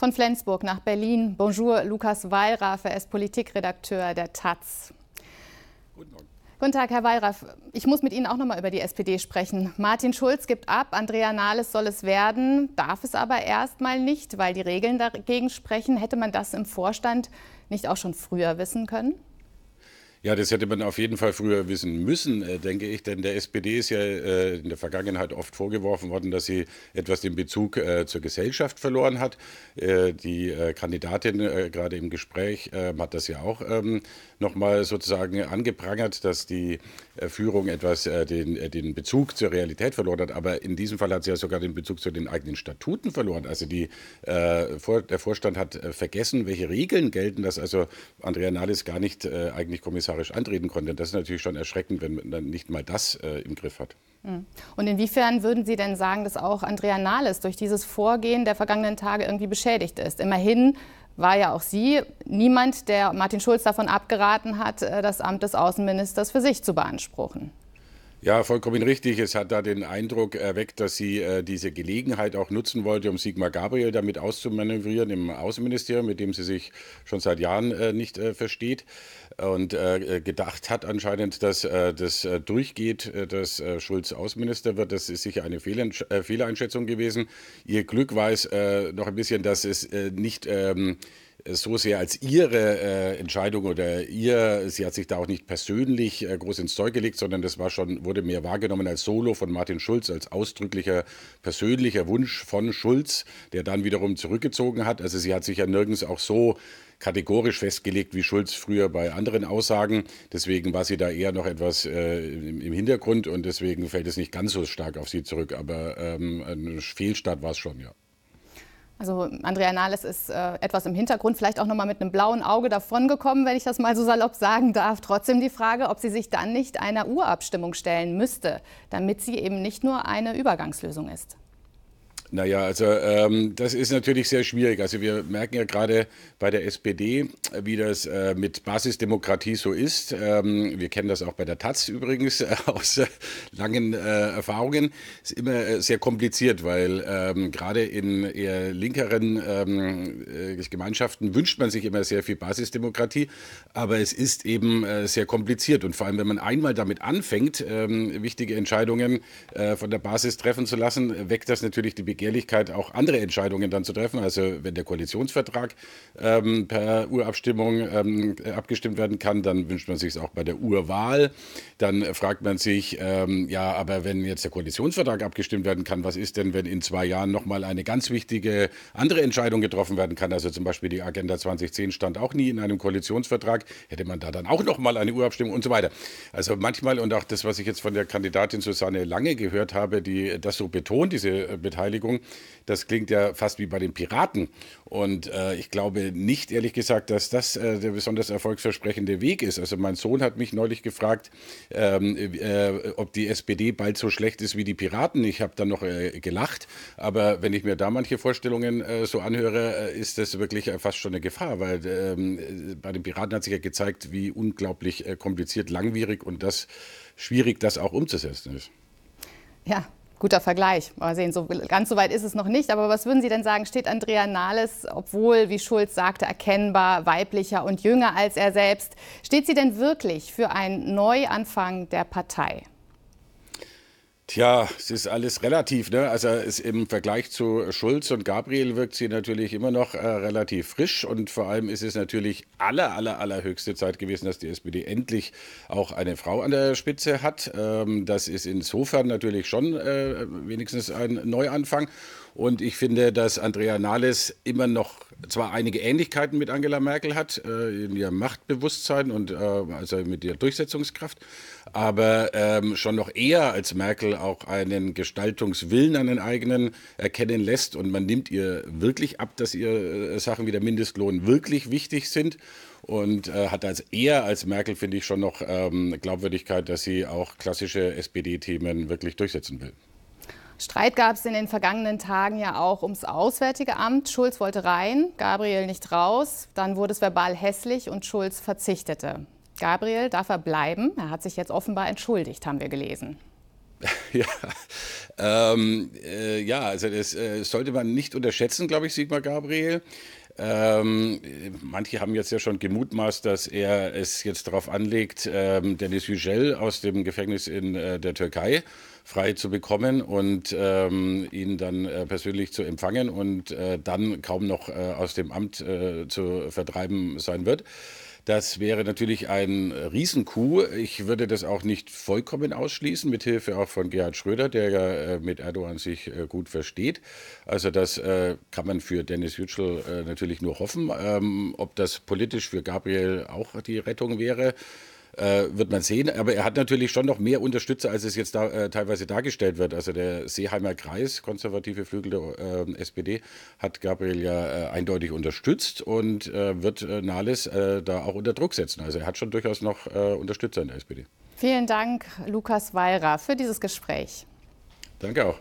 Von Flensburg nach Berlin. Bonjour, Lukas Wallraff, er ist Politikredakteur der Taz. Guten Morgen. Guten Tag, Herr Wallraff. Ich muss mit Ihnen auch noch mal über die SPD sprechen. Martin Schulz gibt ab, Andrea Nahles soll es werden, darf es aber erst mal nicht, weil die Regeln dagegen sprechen. Hätte man das im Vorstand nicht auch schon früher wissen können? Ja, das hätte man auf jeden Fall früher wissen müssen, äh, denke ich, denn der SPD ist ja äh, in der Vergangenheit oft vorgeworfen worden, dass sie etwas den Bezug äh, zur Gesellschaft verloren hat. Die Kandidatin gerade im Gespräch ähm, hat das ja auch ähm, nochmal sozusagen angeprangert, dass die Führung etwas den, Bezug zur Realität verloren hat. Aber in diesem Fall hat sie ja sogar den Bezug zu den eigenen Statuten verloren. Also die, der Vorstand hat vergessen, welche Regeln gelten, dass also Andrea Nahles gar nicht eigentlich Kommissar kommissarisch antreten konnte. Das ist natürlich schon erschreckend, wenn man dann nicht mal das äh, im Griff hat. Hm. Und inwiefern würden Sie denn sagen, dass auch Andrea Nahles durch dieses Vorgehen der vergangenen Tage irgendwie beschädigt ist? Immerhin war ja auch sie niemand, der Martin Schulz davon abgeraten hat, äh, das Amt des Außenministers für sich zu beanspruchen. Ja, vollkommen richtig. Es hat da den Eindruck erweckt, dass sie äh, diese Gelegenheit auch nutzen wollte, um Sigmar Gabriel damit auszumanövrieren im Außenministerium, mit dem sie sich schon seit Jahren äh, nicht äh, versteht und äh, äh, gedacht hat anscheinend, dass äh, das durchgeht, dass Schulz Außenminister wird. Das ist sicher eine Fehlentsch Fehleinschätzung gewesen. Ihr Glück weiß noch ein bisschen, dass es nicht... Ähm, so sehr als ihre äh, Entscheidung oder ihr, sie hat sich da auch nicht persönlich äh, groß ins Zeug gelegt, sondern das war schon, wurde mehr wahrgenommen als Solo von Martin Schulz, als ausdrücklicher persönlicher Wunsch von Schulz, der dann wiederum zurückgezogen hat. Also sie hat sich ja nirgends auch so kategorisch festgelegt wie Schulz früher bei anderen Aussagen. Deswegen war sie da eher noch etwas äh, im, Hintergrund und deswegen fällt es nicht ganz so stark auf sie zurück. Aber ähm, ein Fehlstart war es schon, ja. Also Andrea Nahles ist äh, etwas im Hintergrund, vielleicht auch nochmal mit einem blauen Auge davongekommen, wenn ich das mal so salopp sagen darf. Trotzdem die Frage, ob sie sich dann nicht einer Urabstimmung stellen müsste, damit sie eben nicht nur eine Übergangslösung ist. Naja, also ähm, das ist natürlich sehr schwierig. Also wir merken ja gerade bei der SPD, wie das äh, mit Basisdemokratie so ist. Ähm, wir kennen das auch bei der Taz übrigens äh, aus äh, langen Erfahrungen. Ist immer äh, sehr kompliziert, weil ähm, gerade in eher linkeren ähm, äh, Gemeinschaften wünscht man sich immer sehr viel Basisdemokratie, aber es ist eben äh, sehr kompliziert. Und vor allem, wenn man einmal damit anfängt, ähm, wichtige Entscheidungen von der Basis treffen zu lassen, weckt das natürlich die Begegnung Begehrlichkeit, auch andere Entscheidungen dann zu treffen. Also wenn der Koalitionsvertrag ähm, per Urabstimmung ähm, abgestimmt werden kann, dann wünscht man sich es auch bei der Urwahl. Dann fragt man sich, ähm, ja, aber wenn jetzt der Koalitionsvertrag abgestimmt werden kann, was ist denn, wenn in zwei Jahren nochmal eine ganz wichtige andere Entscheidung getroffen werden kann? Also zum Beispiel die Agenda 2010 stand auch nie in einem Koalitionsvertrag. Hätte man da dann auch nochmal eine Urabstimmung und so weiter. Also manchmal und auch das, was ich jetzt von der Kandidatin Susanne Lange gehört habe, die das so betont, diese äh, Beteiligung, Beteiligung. Das klingt ja fast wie bei den Piraten. Und äh, ich glaube nicht, ehrlich gesagt, dass das äh, der besonders erfolgsversprechende Weg ist. Also mein Sohn hat mich neulich gefragt, ähm, äh, ob die SPD bald so schlecht ist wie die Piraten. Ich habe dann noch äh, gelacht. Aber wenn ich mir da manche Vorstellungen äh, so anhöre, äh, ist das wirklich fast schon eine Gefahr, weil ähm, bei den Piraten hat sich ja gezeigt, wie unglaublich kompliziert, langwierig und das schwierig, das auch umzusetzen ist. Ja, Guter Vergleich. Mal sehen, so, ganz so weit ist es noch nicht. Aber was würden Sie denn sagen? Steht Andrea Nahles, obwohl, wie Schulz sagte, erkennbar weiblicher und jünger als er selbst, steht sie denn wirklich für einen Neuanfang der Partei? Tja, es ist alles relativ. Ne? Also im Vergleich zu Schulz und Gabriel wirkt sie natürlich immer noch äh, relativ frisch. Und vor allem ist es natürlich aller, aller, allerhöchste Zeit gewesen, dass die SPD endlich auch eine Frau an der Spitze hat. Ähm, das ist insofern natürlich schon äh, wenigstens ein Neuanfang. Und ich finde, dass Andrea Nahles immer noch zwar einige Ähnlichkeiten mit Angela Merkel hat, äh, in ihrem Machtbewusstsein und äh, also mit ihrer Durchsetzungskraft, aber ähm, schon noch eher als Merkel auch einen Gestaltungswillen an den eigenen erkennen lässt. Und man nimmt ihr wirklich ab, dass ihr äh, Sachen wie der Mindestlohn wirklich wichtig sind und äh, hat als eher als Merkel, finde ich, schon noch ähm, Glaubwürdigkeit, dass sie auch klassische SPD-Themen wirklich durchsetzen will. Streit gab es in den vergangenen Tagen ja auch ums Auswärtige Amt. Schulz wollte rein, Gabriel nicht raus. Dann wurde es verbal hässlich und Schulz verzichtete. Gabriel darf er bleiben. Er hat sich jetzt offenbar entschuldigt, haben wir gelesen. Ja, ähm, äh, ja also das äh, sollte man nicht unterschätzen, glaube ich, Sigmar Gabriel. Ähm, manche haben jetzt ja schon gemutmaßt, dass er es jetzt darauf anlegt, ähm, Dennis Hügel aus dem Gefängnis in äh, der Türkei frei zu bekommen und ähm, ihn dann äh, persönlich zu empfangen und äh, dann kaum noch äh, aus dem Amt äh, zu vertreiben sein wird. Das wäre natürlich ein äh, Riesenkuh. Ich würde das auch nicht vollkommen ausschließen, mithilfe auch von Gerhard Schröder, der ja äh, mit Erdogan sich äh, gut versteht. Also das äh, kann man für Dennis Yücel äh, natürlich nur hoffen. Ähm, ob das politisch für Gabriel auch die Rettung wäre, äh, wird man sehen. Aber er hat natürlich schon noch mehr Unterstützer, als es jetzt da, äh, teilweise dargestellt wird. Also der Seeheimer Kreis, konservative Flügel der äh, SPD, hat Gabriel ja äh, eindeutig unterstützt und äh, wird äh, Nahles da auch unter Druck setzen. Also er hat schon durchaus noch Unterstützer in der SPD. Vielen Dank, Lukas Weirer, für dieses Gespräch. Danke auch.